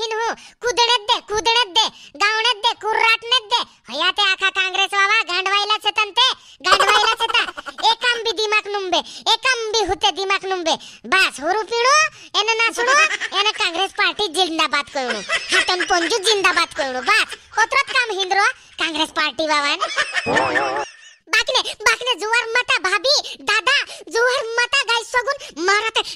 बहीण हो कुदडत दे कुदडत दे गावणत दे कुर्राटणत दे हया ते आखा काँग्रेस वावा गांडवायलाच येतन ते गांडवायलाच येता एकम बी दिमाग नुंबे एकम बी होते दिमाग नुंबे बस होरू पिडू एने ना सुडू एने काँग्रेस पार्टी जिंदाबाद करू हातन पंजू जिंदाबाद करू बस ओत्रत काम हिंद्रो काँग्रेस पार्टी वावान बाकने बाकने जोर मता भाभी दादा जोर मता गाइस सगुन मारते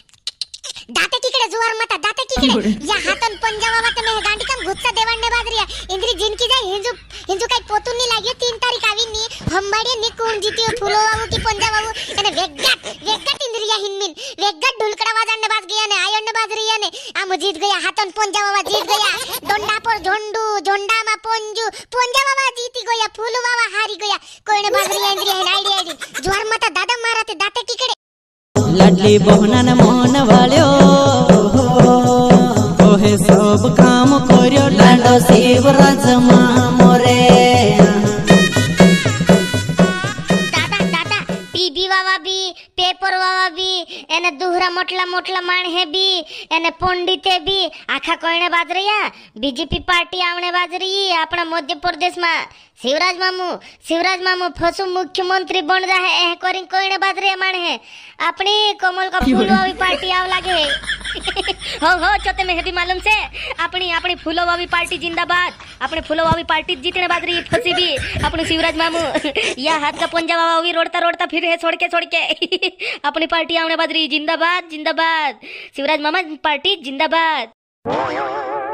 दाते तिकडे जुवार मता दाते तिकडे या हातन पंजाबा मत गांडी कम घुत्सा देवांडे बाजरिया इंद्री जिनकी जाय हिंजू हिंजू काही पोतून नी लागियो तीन तारीख आवी नी हंबाडी नी जीती जीतियो फुलो बाबू की पंजाब बाबू अने वेगगट वेगगट इंद्री हिनमिन वेगगट ढोलकड़ा वाजंडे बाज गया ने बाज रिया ने आम जीत गया हातन पंजा बाबा जीत गया डोंडा पर झोंडू झोंडा मा पंजू पंजा बाबा जीती गया फुलो बाबा हारी गया बाज रिया इंद्री आईडी आईडी जुवार मता दादा थे दाते तिकडे લાડલી બહુનાન મોન વાળ્યો તોહે સબ કામ કર્યો લાડો શિવરાજ માં મોરે પેપર વાવા બી એને દુહરા મોટલા મોટલા માણહે બી એને પંડિતે બી આખા કોઈને બાદ રહ્યા બીજેપી પાર્ટી આવણે બાદ રહી આપણા મધ્ય પ્રદેશમાં शिवराज मामू शिवराज मामू फसु मुख्यमंत्री बन रहा है एह कोरिंग कोइने बात रे माने है अपनी कमल का फूल वावी पार्टी आव लागे हो हो चोते में हेदी मालूम से अपनी अपनी फूल वावी पार्टी जिंदाबाद अपने फूल वावी पार्टी जीतने बाद रे फसी भी अपने शिवराज मामू या हाथ का पंजा बाबा भी रोड़ता रोड़ता फिर है छोड़ के छोड़ के अपनी पार्टी आवने बाद रे जिंदाबाद जिंदाबाद शिवराज मामा पार्टी जिंदाबाद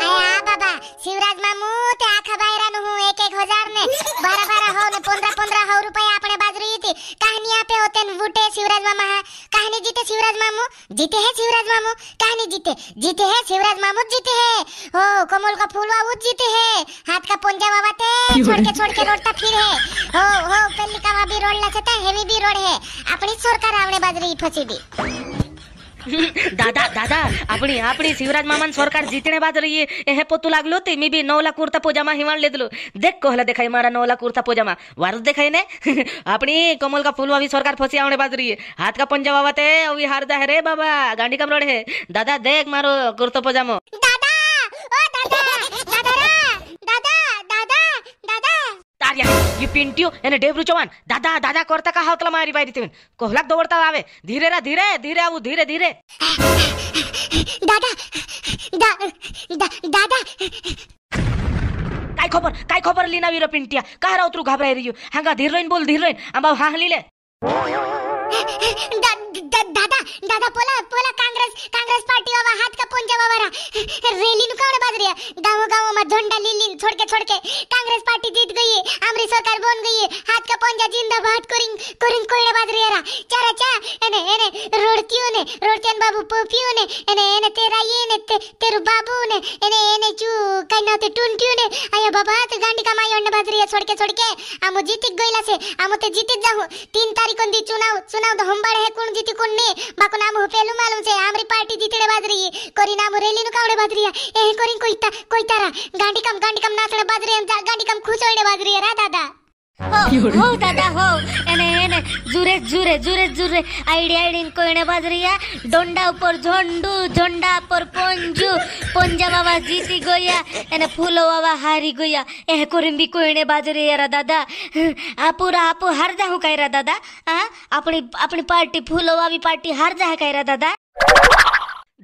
शिवराज मामू ते आखा बाहेरान हूं एक एक हजार ने बारा बारा हो ने पंद्रह पंद्रह हो रुपए आपने बाजरी थी कहानी यहाँ पे होते बूटे शिवराज मामा है कहानी जीते शिवराज मामू जीते हैं शिवराज मामू कहानी जीते जीते हैं शिवराज मामू जीते हैं हो कमल का फूल वाऊ जीते हैं हाथ का पंजा वावाते छोड़ के छोड़ के रोडता फिर है हो हो पेली का भी रोड लचता हेवी भी रोड है अपनी सरकार आवने बाजरी फसी दी दादा दादा आपली आपली शिवराज मामान सरकार जितने बाद रही हे पोतू लागलो ते मी बी नवला कुर्ता पजामा हिवाण लेदलो देख कहला देखाई मारा नौला कुर्ता पजामा वार देखाई ने अपनी कमल का फूल भी सरकार फंसी आवने बाद रही हाथ का पंजा बाबा ते अभी हार जा रे बाबा गांडी कमरोड़ है दादा देख मारो कुर्ता पजामा दादा ಯಾರು ಯಾರು ಈ ಪಿಂಟಿಯು ಏನು ಡೇಬ್ರು ಚೌಹಾನ್ ದಾದಾ ದಾದಾ ಕೊರ್ತಾ ಕಾ ಹೌತಲ ಮಾರಿ ಬಾರಿತೀವಿ ಕೊಹ್ಲಾಕ್ ದೊಡ್ತಾವ ಅವೆ ಧೀರೆರ ಧೀರೆ ಧೀರೆ ಅವು ಧೀರೆ ಧೀರೆ ದಾದಾ ದಾದಾ काय खबर काय खबर लिना विरो पिंटिया का राव तू घाबराय रही हंगा धीर रोईन बोल धीर रोईन आंबा हा लिले दा, दा, दादा दादा पोला पोला काँग्रेस काँग्रेस पार्टी बाबा हात कापून जेवा बरा रॅली नु कावणे बाजरी गावो गावो मा झंडा लीली छोडके छोडके काँग्रेस पार्टी जीत गई आमरी सरकार बन गई हात कापून जा जिंदाबाद करिंग करिंग कोईने बाजरी रा चारा चा एने एने रोडकियो ने रोडचन बाबू पोपियो ने एने एने तेरा ये ने ते, तेरु बाबू ने एने एने चू આવતે ટૂન ટ્યુને આયા બાબા તે ગાંડી કમાઈ ઓને બાજરીએ છોડકે છોડકે આમો જીતી ગઈલા છે આમો તે જીતી જ જાહુ તીન તારીખ ઓંદી ચુનાવ ચુનાવ તો હંબાડે હે કોણ જીતી કોણ ને બાકો નામ પેલું માલુમ છે આમરી પાર્ટી જીતડે બાજરી કરી નામ રેલી નું કાવડે બાજરીયા એ કરી કોઈતા કોઈતારા ગાંડી कम ગાંડી કમ નાસડે બાજરી ગાંડી કમ ખુશોડે બાજરી रा दादा हो हो दादा हो એને એને જુરે જુરે જુરે જુરે આઈડી આઈડી કો એને બાજરીયા ડોંડા ઉપર ઝોંડુ ઝોંડા પર પોંજુ પોંજા બાબા જીતી ગયા એને ફૂલો બાબા હારી ગયા એ કોરિંબી કો એને બાજરીયા દાદા આપુ રા આપુ હાર જા હું કાયરા દાદા હા આપણી આપણી પાર્ટી ફૂલો આવી પાર્ટી હાર જા કાયરા દાદા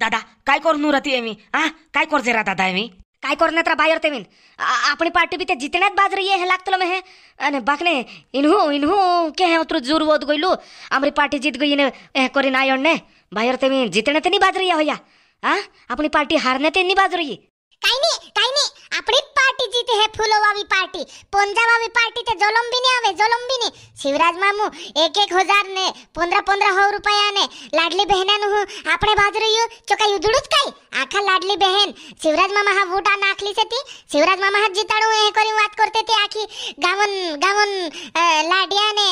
દાદા કાય કરનું રતી એમી હા કાય કરજે રા દાદા એમી काय करण्यात बाहेर ते तेमीन आपली पार्टी बी ते जितण्यात बाज रही है लागतलो में हे अरे बाकने इन्हू इन्हू के है उतरू जोर वोत गईलू हमारी पार्टी जीत गई ने एह करीन आयन ने बाहर तेमीन मीन जितने ते नहीं बाज रही है भैया हाँ अपनी पार्टी हारने ते नहीं बाज रही કાય ની કાય ની આપણી પાર્ટી જીતે હે ફૂલોવાવી પાર્ટી પંજાબાવી પાર્ટી તે ઝોલમ બી ની આવે ઝોલમ બી ની શિવરાજ મામુ એક એક હજાર ને 15 15 હર રૂપિયા ને લાડલી બહેના નું આપડે બાજ રયો કે કઈ ઉડડુજ કઈ આખા લાડલી બહેન શિવરાજ મામા હા વોટા નાખલી હતી શિવરાજ મામા હા જીતાડુ એ કરી વાત કરતેતી આખી ગામન ગામન લાડિયા ને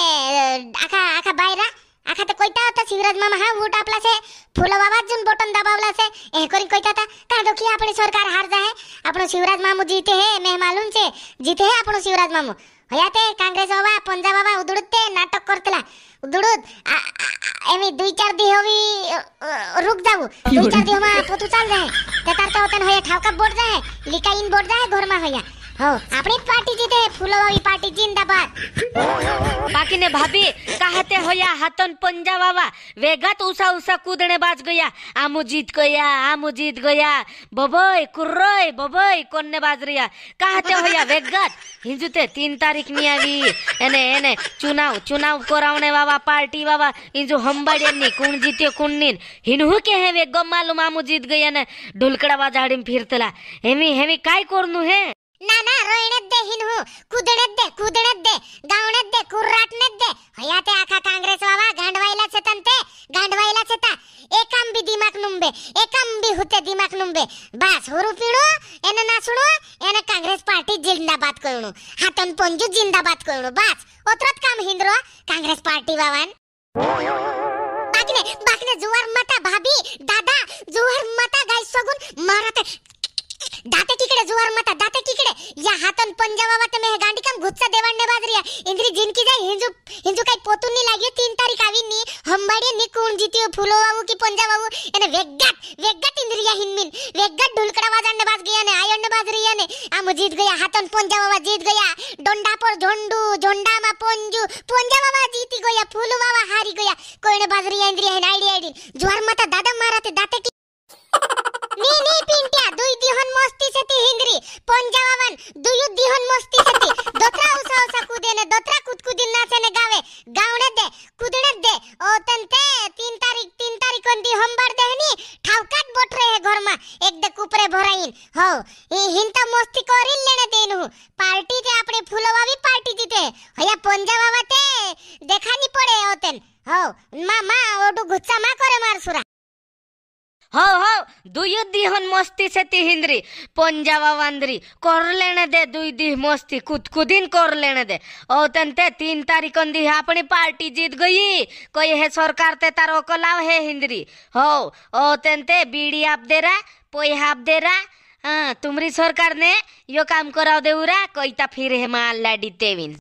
આખા આખા બાયરા આખા તો કોઈતા હતા શિવરાજમાં મહા વોટ આપલા છે ફૂલવાવા જ બટન દબાવલા છે એ કરીને કોઈતા હતા કાં દોખી આપણી સરકાર હાર જાહે આપણો શિવરાજ મામુ જીતે હે મેં માલુમ છે જીતે હે આપણો શિવરાજ મામુ હયાતે કોંગ્રેસ બાબા પંજાબ બાબા ઉદુડતે નાટક કરતલા ઉદુડુત એમી દુઈ ચાર દી હોવી રૂક જાવું દુઈ ચાર દી હોમાં પોતું ચાલ જાહે તેતાર તો તન હોય ઠાવકા બોટ જાહે લીકાઈન બોટ જાહે ઘરમાં હોયા हो आपली पार्टी जिथे फुलबावी पार्टी जिंदाबाद बाकीने भाभी कहते होया हाथन पंजा वावा वेगात उसा उसा कूदने बाज गया आमू जीत गया आमू जीत गया बबई कुर्रई बबई कोन्ने बाज रिया कहते होया वेगात हिंजुते तीन तारीख नी आवी एने एने चुनाव चुनाव कराने वावा पार्टी वावा इंजु हंबाड़ियनी कौन जीत्यो कौन नीन हिनहु के है वे गम मालूम आमू जीत गया ने ढुलकड़ा बाजाड़ी फिरतला हेमी हेमी काय करनु है ना ना रोहिण्यात दे हिनू कुदण्यात दे कुदण्यात दे गावण्यात दे कुर्राटण्यात ಇಂದ್ರಿ ಜಿನ್ಕಿದಾಗ ಹಿಂಜು ಹಿಂಜುಕಾಯಿ ಪೋತುನ್ನಿ ಲಾಗಿ ತೀನ್ ತಾರೀಖ ಅವಿನ್ನಿ ಹಂಬಡಿ ನಿಕ್ಕೂಣ್ ಜಿತಿಯು ಫುಲೋವಾವು ಕಿ ಪೊಂಜಾವಾವು ಏನ ವೆಗ್ಗಟ್ ವೆಗ್ಗಟ್ ಇಂದ್ರಿಯ ಹಿನ್ಮಿನ್ ವೆಗ್ಗट ढुलकड़ावाज अंडबाज गया ने आई अंडबाज रिया ने आम जीत गया हाथन पोंजा बाबा जीत गया डोंडा पर झोंडू झोंडा मा पोंजू पोंजा बाबा जीती गया फूलू बाबा हारी गया कोई ने बाज रिया इंद्रिया है आईडी आईडी ज्वार माता दादा मारते दाते की नी नी पिंटिया दुई दिहन मस्ती से ती हिंद्री पोंजा बाबन दुई दिहन मस्ती ದೋತ್ರ ಕುದ್ಕುದಿನ್ನ ಸೆನೆಗಾವೆ ಗಾವಣದ್ದೆ ಕುದಣದ್ದೆ ಓ ತಂತೆ ತೀನ್ ತಾರೀಖ ತೀನ್ ತಾರೀಖ ಒಂದಿ ಹೊಂಬಾರ್ದೆ ಹನಿ ಠಾವ್ಕಾಟ್ ಬೋಟ್ರೆ ಹೇ ಘರ್ಮ ಎಕ್ದೆ ಕುಪ್ರೆ ಭೊರೈನ್ ಹೋ ಈ ಹಿಂತ ಮಸ್ತಿ ಕೋರಿಲ್ ಲೆಣದೇನು ಪಾರ್ಟಿ ತೆ ಆಪಡೆ ಫುಲವಾವಿ ಪಾರ್ಟಿ ದಿತೆ ಹಯ ಪಂಜಾಬಾವತೆ দেখানি পড়ে ওতেন হও মা মা ওটু ঘুচ্চা মা করে মারসুরা হও হও দুই দিহন মস্তি সেতি হিন্দ্রি पंजावा वांदरी कर लेने दे दुई दी मस्ती खुद खुद ही कर लेने दे और तंते तीन तारीख दी अपनी पार्टी जीत गई कोई है सरकार ते तारो कलाव है हो और तंते बीड़ी आप दे रहा पोई आप दे रहा हाँ तुम्हारी सरकार ने यो काम कराओ देऊरा कोई ता फिर है माल लाडी देविन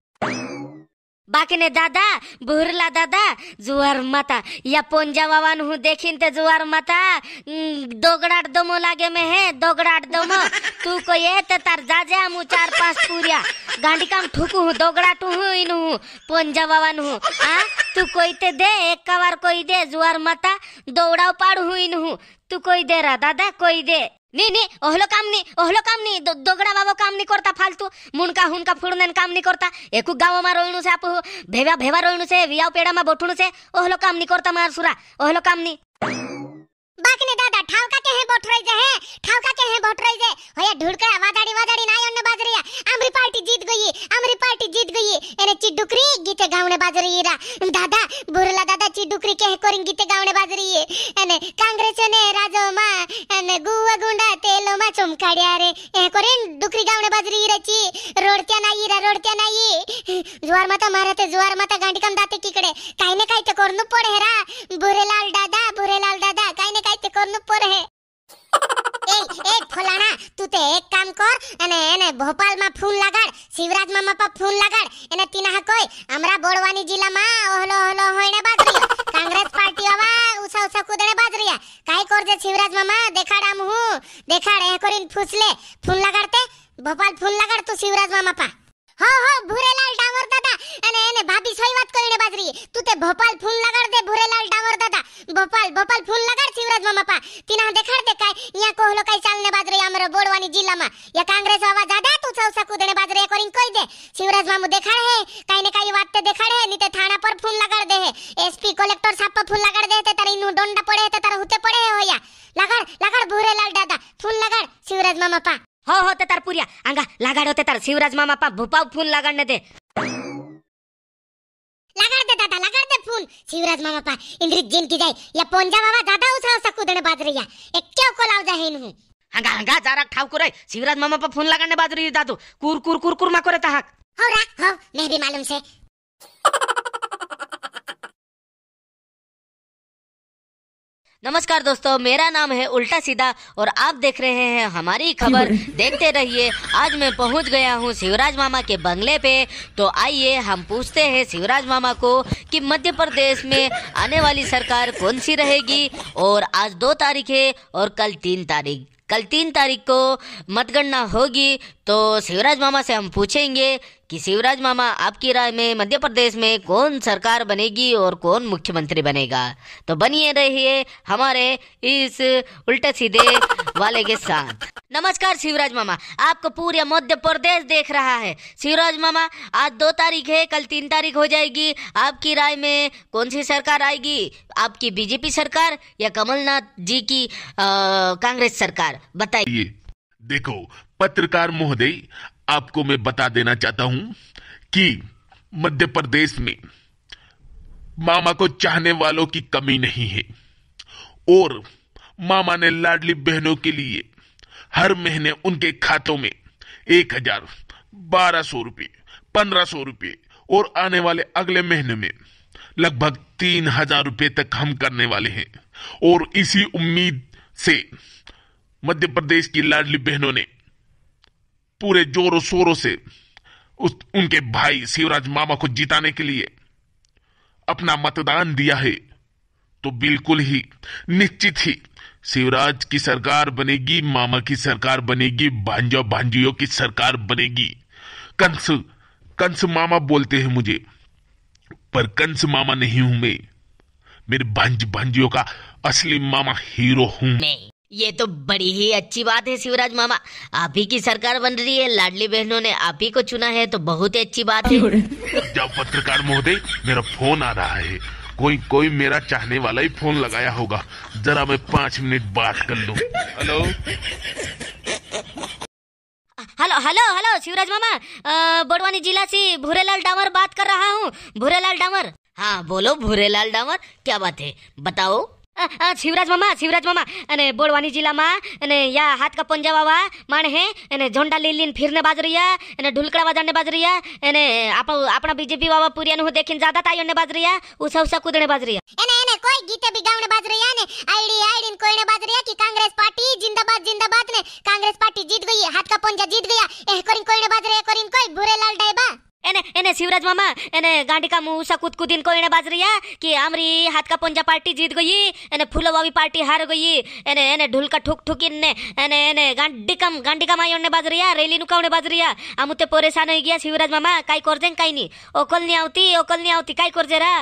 बाकी ने दादा बुरला दादा जुआर माता या पोंजा बाबा हूँ देखिन ते जुवार माता दोगड़ाट दमो लागे में है दोगड़ाट दमो तू को ये ते तार जाजे हम चार पांच पूरिया गांडी काम ठुकू हूँ दोगड़ा टू हूँ इन हूँ पोंजा बाबा हूँ आ तू कोई ते दे एक कवार कोई दे जुवार माता दौड़ाओ पाड़ हूँ इन हूँ तू कोई दे रहा दादा कोई दे नहीं नहीं ओहलो काम नहीं ओहलो काम नहीं दो, दोगड़ा बाबा काम नहीं करता फालतू मुनका हुनका फुड़ने काम नहीं करता एक गाँव में रोइणु से आप भेवा भेवा रोइणु से वियाव पेड़ा में बोठणु से ओहलो काम नहीं करता मार सुरा ओहलो काम नहीं बाकी ने दादा ठावका के हैं बोठ रही जे हैं ठावका के हैं बोठ रही जे होया ढूढ़ कर वादाड़ी वादाड़ी ना योन बाज रही अमरी पार्टी जीत गई अमरी पार्टी जीत गई एने चिडुकरी गीते गावने बाज रही रा दादा बुरला दादा चिडुकरी के हैं कोरिंग गीते गावने बाज रही है एने कांग्रेस ने राज गजरी इराची रोड़त्या नाही इरा रोडच्या नाही ज्वार माता मारते ज्वार माता गांडीकम दाते तिकडे काही ना काही ते करून पड हेरा बुरे लाल दादा फूल लगाड़ दे भूरेलाल डावर दादा भोपाल भोपाल फूल लगाड़ शिवराज मामा पा तिना देखाड़ दे काय इया कोहलो काय चालने बाजरे हमरो बोडवानी जिल्ला मा या कांग्रेस आवाज आदा तू चौसा कुदणे बाजरे करीन कोई दे शिवराज मामू देखाड़ है काय ने काय वात ते देखाड़ है नीते थाना पर फूल लगाड़ दे है एसपी कलेक्टर साहब पर फूल लगाड़ दे ते तारी नु डंडा पड़े ते तारा हुते पड़े है होया लगाड़ लगाड़ भूरेलाल दादा फूल लगाड़ शिवराज मामा पा हो हो ते तार पुरिया अंगा लगाड़ होते तार शिवराज मामा पा भूपाव फूल लगाड़ने दे ना कर दे फोन शिवराज मामा पा इंद्रित जीन की जाए या पोंजा बाबा दादा उठा सकू देने बाज रही है क्या को लाव जाए इन्हू हंगा हंगा जारा ठाव को शिवराज मामा पा फोन लगाने बाज रही दादू कुर कुर कुर कुर मा करे तहाक हो रा हो मैं भी मालूम से नमस्कार दोस्तों मेरा नाम है उल्टा सीधा और आप देख रहे हैं हमारी खबर देखते रहिए आज मैं पहुंच गया हूं शिवराज मामा के बंगले पे तो आइए हम पूछते हैं शिवराज मामा को कि मध्य प्रदेश में आने वाली सरकार कौन सी रहेगी और आज दो तारीख है और कल तीन तारीख कल तीन तारीख को मतगणना होगी तो शिवराज मामा से हम पूछेंगे कि शिवराज मामा आपकी राय में मध्य प्रदेश में कौन सरकार बनेगी और कौन मुख्यमंत्री बनेगा तो बनिए रहिए हमारे इस उल्टे सीधे वाले के साथ नमस्कार शिवराज मामा आपको पूरे मध्य प्रदेश देख रहा है शिवराज मामा आज दो तारीख है कल तीन तारीख हो जाएगी आपकी राय में कौन सी सरकार आएगी आपकी बीजेपी सरकार या कमलनाथ जी की कांग्रेस सरकार बताइए देखो पत्रकार महोदय आपको मैं बता देना चाहता हूं कि मध्य प्रदेश में मामा को चाहने वालों की कमी नहीं है और मामा ने लाडली बहनों के लिए हर महीने उनके खातों में एक हजार बारह सौ रुपये पंद्रह सौ रुपये और आने वाले अगले महीने में लगभग तीन हजार रुपये तक हम करने वाले हैं और इसी उम्मीद से मध्य प्रदेश की लाडली बहनों ने पूरे जोरों शोरों से उस उनके भाई शिवराज मामा को जिताने के लिए अपना मतदान दिया है तो बिल्कुल ही निश्चित ही शिवराज की सरकार बनेगी मामा की सरकार बनेगी भांजो भांजियों की सरकार बनेगी कंस कंस मामा बोलते हैं मुझे पर कंस मामा नहीं हूं मैं मेरे भांज भांजियों का असली मामा हीरो हूं ये तो बड़ी ही अच्छी बात है शिवराज मामा आप ही की सरकार बन रही है लाडली बहनों ने आप ही को चुना है तो बहुत ही अच्छी बात है जब पत्रकार महोदय मेरा फोन आ रहा है कोई कोई मेरा चाहने वाला ही फोन लगाया होगा जरा मैं पाँच मिनट बात कर लूँ hello hello hello hello Shivraj मामा बड़वानी जिला से भूरेलाल डामर बात कर रहा हूँ भूरेलाल डामर हाँ बोलो भूरेलाल डामर क्या बात है बताओ શિવરાજ મામા શિવરાજ મામા અને બોડવાની જિલ્લામાં અને યા હાથ કા પંજાવાવા માણ હે અને ઝંડા લઈ લઈને ફિરને બાજ રહ્યા અને ઢુલકડા વાજાને બાજ રહ્યા અને આપણા બીજેપી વાવા પુરિયાનું દેખીને જાદા તાયોને બાજ રહ્યા ઉસા ઉસા કૂદણે બાજ રહ્યા એને એને કોઈ ગીતે બી ગાવણે ने शिवराज मामा एने गांडी का मुंह सा कूद कूदिन कोइने बाज रिया कि हमरी हाथ का पंजा पार्टी जीत गई एने फूलवा पार्टी हार गई एने एने ढोल का ठुक ठुक इन एने एने गांडी का गांडी का मायोन ने बाज रिया रैली नु कावने बाज रिया हम परेशान हो गया शिवराज मामा काई कर देन काई नी ओकल नी आउती ओकल नी आउती काई कर जरा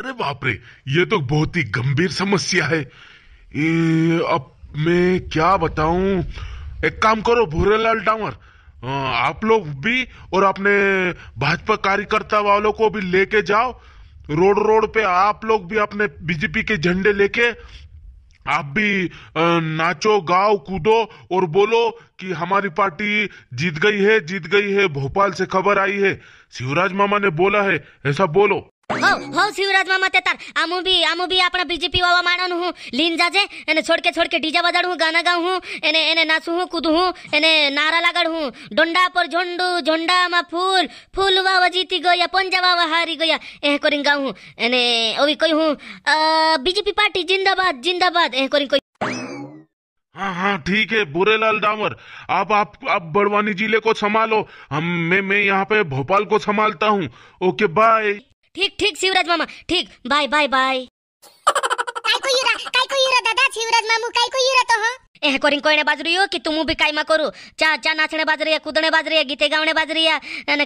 अरे बाप रे ये तो बहुत ही गंभीर समस्या है ए, अब मैं क्या बताऊं एक काम करो भूरेलाल टावर हाँ, आप लोग भी और अपने भाजपा कार्यकर्ता वालों को भी लेके जाओ रोड रोड पे आप लोग भी अपने बीजेपी के झंडे लेके आप भी नाचो गाओ कूदो और बोलो कि हमारी पार्टी जीत गई है जीत गई है भोपाल से खबर आई है शिवराज मामा ने बोला है ऐसा बोलो शिवराज मामा तेतार आमु भी आमु भी अपना बीजेपी वाला मानन हूं लीन जाजे एने छोड़ के छोड़ के डीजे बजाड़ हूं गाना गाऊं हूं एने एने नाचू हूं कूदू हूं एने नारा लगाड़ हूं डंडा पर झंडू झंडा मा फूल फूल बाबा जीती गया पंजाब बाबा हारी गया ए करिन गाऊं हूं एने ओ भी बीजेपी पार्टी जिंदाबाद जिंदाबाद ए करिन कोई हाँ हाँ ठीक है बुरे लाल डामर आप आप आप बड़वानी जिले को संभालो हम मैं मैं यहाँ पे भोपाल को संभालता हूँ ओके बाय ठीक ठीक शिवराज मामा ठीक बाय बाय बाय काय को येरा काय को येरा दादा शिवराज मामू काय को येरा तो हाँ हेकोरिंग कोयने बाजरी हो की तुम्हें भी कायमा करू चा चा नाचने बाजरी कूदने बाजरी गीते गाने बाजरी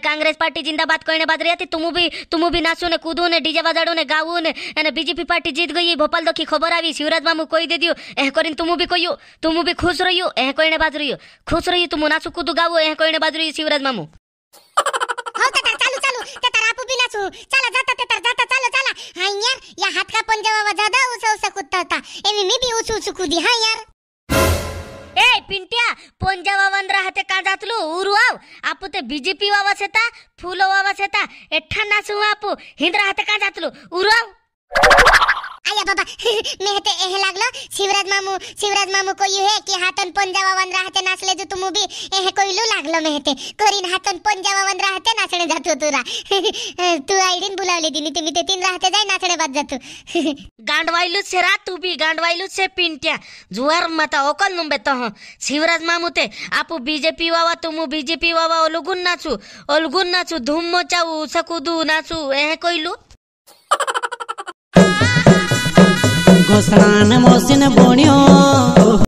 कांग्रेस पार्टी जिंदाबाद कोयने बाजरी थी तुम्हें भी तुम भी नाचू ने कूदू ने डीजे बजाड़ू ने गाऊ ने बीजेपी पार्टी जीत गई भोपाल दो की खबर आई शिवराज मामू कोई दे दियो एह कोरिन तुम भी कहियो तुम भी खुश रहियो एह कोयने बाजरी खुश रहियो तुम नाचू कूदू गाऊ एह कोयने बाजरी शिवराज मामू नाचू चला जाता ते तर जाता चलो चला हाँ यार या हाथ का पंजा बाबा ज्यादा उसा उसा कुत्ता था एवी मैं भी उस उस कूदी हाँ यार ए पिंट्या पोंजा वावन राहते कांजातलो उरुआव आपू ते बीजेपी वावस सेता फुलो वावस सेता एठा नासू आपू हिंद राहते कांजातलो उरुआव आया बाबा मेहते तो एह लागलो शिवराज मामू शिवराज मामू कोयू हे की हातन पंजावावन राहते नाचले जो तुमू भी एह कोयलू लागलो मेहते करीन हातन पंजावावन राहते नाचणे जातो तुरा तू आईडीन बुलावले दिनी तुम्ही ते तीन राहते जाय नाचणे बाद जातो गांडवाईलूच से रात तू भी गांडवाईलूच से पिंट्या जुवार मता ओकल नुंबे तो हो शिवराज मामू ते आपू बीजेपी वावा तुमू बीजेपी वावा ओलगुन नाचू ओलगुन नाचू धूम मचाऊ सकू दू नाचू एह कोयलू घोसड़ा मोसिन बोणियो